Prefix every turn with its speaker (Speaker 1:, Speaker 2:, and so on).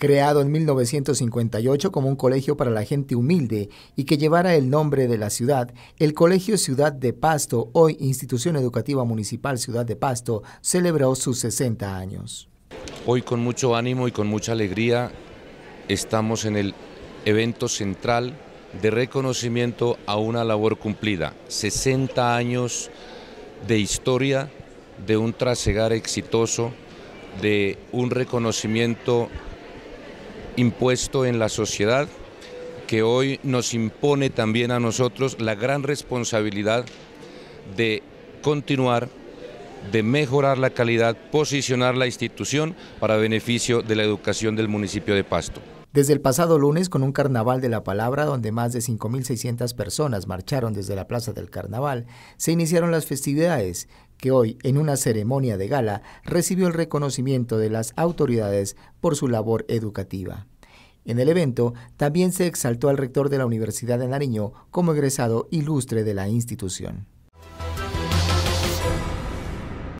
Speaker 1: creado en 1958 como un colegio para la gente humilde y que llevara el nombre de la ciudad, el Colegio Ciudad de Pasto, hoy Institución Educativa Municipal Ciudad de Pasto, celebró sus 60 años.
Speaker 2: Hoy con mucho ánimo y con mucha alegría estamos en el evento central de reconocimiento a una labor cumplida, 60 años de historia, de un trasegar exitoso, de un reconocimiento impuesto en la sociedad que hoy nos impone también a nosotros la gran responsabilidad de continuar, de mejorar la calidad, posicionar la institución para beneficio de la educación del municipio de Pasto.
Speaker 1: Desde el pasado lunes, con un carnaval de la palabra donde más de 5.600 personas marcharon desde la Plaza del Carnaval, se iniciaron las festividades, que hoy, en una ceremonia de gala, recibió el reconocimiento de las autoridades por su labor educativa. En el evento también se exaltó al rector de la Universidad de Nariño como egresado ilustre de la institución.